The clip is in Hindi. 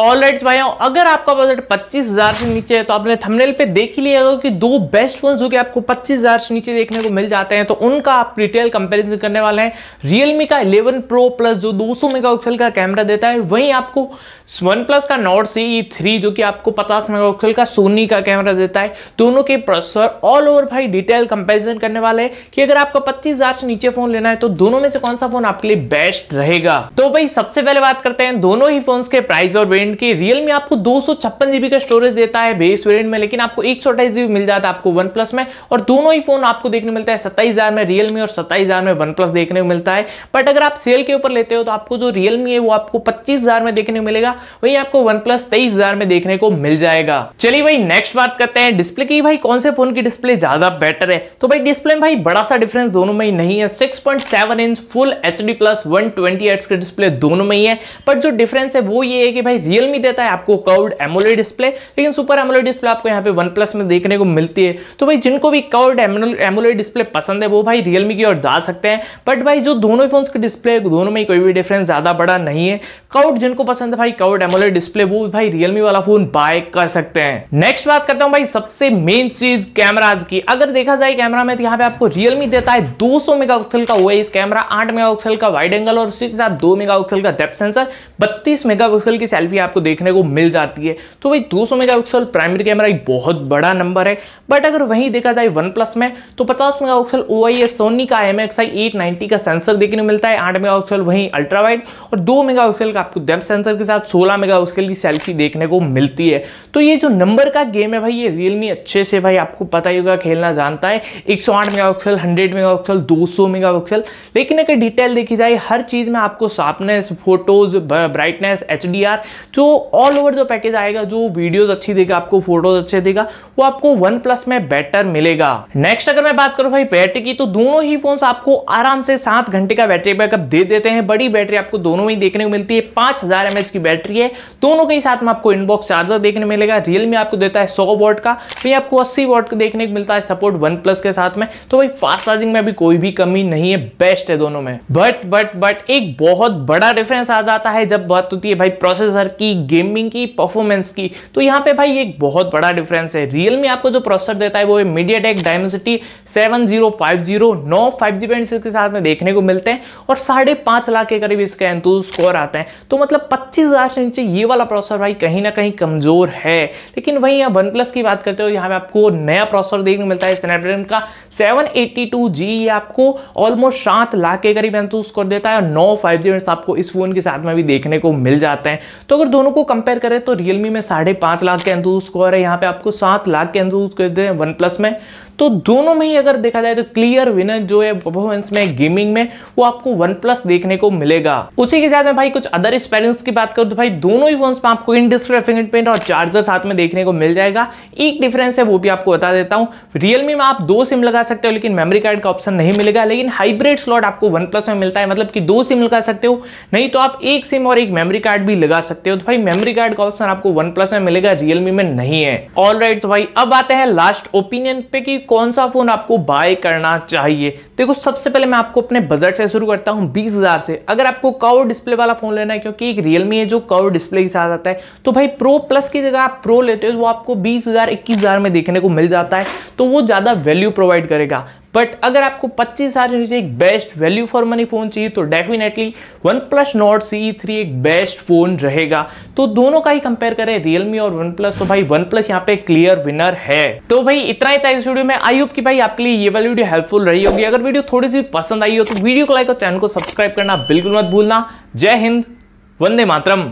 ऑल राइट भाइयों अगर आपका बजट 25000 से नीचे है तो आपने थंबनेल पे देख ही लिया होगा कि दो बेस्ट फोन जो कि आपको 25000 से नीचे देखने को मिल जाते हैं तो उनका आप रिटेल कंपैरिजन करने वाले हैं Realme का 11 Pro Plus जो 200 मेगापिक्सल का कैमरा देता है वहीं आपको वन प्लस का नॉट सी ई थ्री जो कि आपको 50 मेगापिक्सल का सोनी का कैमरा देता है दोनों के प्रोसेसर ऑल ओवर भाई डिटेल कंपेरिजन करने वाले हैं कि अगर आपका 25000 से नीचे फोन लेना है तो दोनों में से कौन सा फोन आपके लिए बेस्ट रहेगा तो भाई सबसे पहले बात करते हैं दोनों ही फोन के प्राइस और रेंज वेरिएंट की रियलमी आपको दो जीबी का स्टोरेज देता है बेस वेरिएंट में लेकिन आपको एक जीबी मिल जाता है आपको वन प्लस में और दोनों ही फोन आपको देखने मिलता है सत्ताईस में रियलमी और सत्ताईस में वन प्लस देखने को मिलता है बट अगर आप सेल के ऊपर लेते हो तो आपको जो रियलमी है वो आपको पच्चीस में देखने को मिलेगा वही आपको वन प्लस में देखने को मिल जाएगा चलिए भाई नेक्स्ट बात करते हैं डिस्प्ले की भाई कौन से फोन की डिस्प्ले ज्यादा बेटर है तो भाई डिस्प्ले में भाई बड़ा सा डिफरेंस दोनों में ही नहीं है 6.7 inch full H D plus one twenty display दोनों में ही है पर जो डिफरेंस है वो ये है कि भाई रियलमी देता है आपको कर्व्ड एमोले डिस्प्ले लेकिन सुपर एमोले डिस्प्ले आपको यहाँ पे वन प्लस में देखने को मिलती है तो भाई जिनको भी कर्व्ड एमोले डिस्प्ले पसंद है वो भाई रियलमी की ओर जा सकते हैं बट भाई जो दोनों फोन के डिस्प्ले दोनों में कोई भी डिफरेंस ज़्यादा बड़ा नहीं है कर्व्ड जिनको पसंद है भाई कर्व्ड एमोले डिस्प्ले वो भाई रियलमी वाला फोन बाय कर सकते हैं नेक्स्ट बात करता हूँ भाई सबसे मेन चीज कैमराज की अगर देखा जाए कैमरा में तो यहाँ पे आपको रियलमी देता है 200 मेगापिक्सल का वो इस कैमरा 8 मेगापिक्सल का वाइड एंगल और उसके साथ 2 मेगापिक्सल का डेप्थ सेंसर 32 मेगापिक्सल की सेल्फी आपको देखने को मिल जाती है तो भाई 200 मेगापिक्सल प्राइमरी कैमरा एक बहुत बड़ा नंबर है बट अगर वहीं देखा जाए वन प्लस में तो 50 megapixel O I S Sony का M X I eight ninety का सेंसर देखने को मिलता है आठ मेगापिक्सल वहीं अल्ट्रा वाइड और दो मेगापिक्सल का आपको डेप्थ सेंसर के साथ सोलह मेगापिक्सल की सेल्फी देखने को मिलती है तो ये जो नंबर का गेम है भाई ये रियलमी अच्छे से भाई आपको पता ही होगा खेलना जानता है एक सौ आठ megapixel hundred megapixel दो सौ मेगा पिक्सल लेकिन अगर डिटेल देखी जाए हर चीज़ में आपको शार्पनेस फोटोज ब्राइटनेस एच जो ऑल ओवर जो पैकेज आएगा जो वीडियोस अच्छी देगा आपको फोटोज अच्छे देगा वो आपको वन प्लस में बेटर मिलेगा नेक्स्ट अगर मैं बात करूं भाई बैटरी की तो दोनों ही फोन आपको आराम से सात घंटे का बैटरी बैकअप दे देते हैं बड़ी बैटरी आपको दोनों ही देखने को मिलती है पांच हजार की बैटरी है दोनों के ही साथ में आपको इनबॉक्स चार्जर देखने को मिलेगा रियलमी आपको देता है सौ वोट का वहीं आपको अस्सी वोट का देखने को मिलता है सपोर्ट वन प्लस के साथ में तो भाई फास्ट चार्जिंग में भी कोई भी कमी नहीं है बेस्ट है दोनों में बट बट बट एक बहुत बड़ा डिफरेंस आ जाता है जब बात होती है भाई प्रोसेसर की की गेमिंग की परफॉर्मेंस की तो यहाँ पे भाई एक बहुत बड़ा डिफरेंस है रियल में आपको जो प्रोसेसर देता है वो MediaTek Dimensity seven zero five zero नौ फाइव जी पॉइंट के साथ में देखने को मिलते हैं और साढ़े पाँच लाख के करीब इसका एंतुज स्कोर आते हैं तो मतलब पच्चीस हज़ार से नीचे ये वाला प्रोसेसर भाई कहीं ना कहीं कमज़ोर है लेकिन वहीं यहाँ वन प्लस की बात करते हो यहाँ पे आपको नया प्रोसेसर देखने को मिलता है स्नैपड्रैगन का सेवन ये आपको ऑलमोस्ट सात लाख के करीब एंतुज स्कोर देता है और नौ फाइव आपको इस फोन के साथ में भी देखने को मिल जाते हैं तो अगर दोनों को कंपेयर करें तो रियलमी में साढ़े पांच लाख के एंजू स्कोर है यहाँ पे आपको सात लाख के एंजू स्कोर दे वन प्लस में तो दोनों में ही अगर देखा जाए तो क्लियर विनर जो है परफॉर्मेंस में गेमिंग में वो आपको वन प्लस देखने को मिलेगा उसी के साथ में भाई कुछ अदर एक्सपेरियंस की बात करूं तो भाई दोनों ही फोन में आपको इन डिस्प्ले फिंगरप्रिंट और चार्जर साथ में देखने को मिल जाएगा एक डिफरेंस है वो भी आपको बता देता हूँ रियलमी में आप दो सिम लगा सकते हो लेकिन मेमोरी कार्ड का ऑप्शन नहीं मिलेगा लेकिन हाइब्रिड स्लॉट आपको वन प्लस में मिलता है मतलब कि दो सिम लगा सकते हो नहीं तो आप एक सिम और एक मेमोरी कार्ड भी लगा सकते हो तो भाई मेमोरी कार्ड का ऑप्शन आपको वन प्लस में मिलेगा रियलमी में नहीं है ऑल राइट तो भाई अब आते हैं लास्ट ओपिनियन पे की कौन सा फ़ोन आपको बाय करना चाहिए देखो सबसे पहले मैं आपको अपने बजट से शुरू करता हूँ बीस हज़ार से अगर आपको कव डिस्प्ले वाला फ़ोन लेना है क्योंकि एक रियलमी है जो कव डिस्प्ले के साथ आता है तो भाई प्रो प्लस की जगह आप प्रो लेते हो तो वो आपको बीस हज़ार इक्कीस हज़ार में देखने को मिल जाता है तो वो ज़्यादा वैल्यू प्रोवाइड करेगा बट अगर आपको पच्चीस हजार नीचे एक best value for money phone चाहिए तो definitely one plus Nord C three एक बेस्ट फोन रहेगा तो दोनों का ही कंपेयर करें रियलमी और वन प्लस तो भाई वन प्लस यहाँ पे क्लियर विनर है तो भाई इतना ही था इस वीडियो में आई होप कि भाई आपके लिए ये वाली वीडियो हेल्पफुल रही होगी अगर वीडियो थोड़ी सी पसंद आई हो तो वीडियो को लाइक और चैनल को सब्सक्राइब करना बिल्कुल मत भूलना जय हिंद वंदे मातरम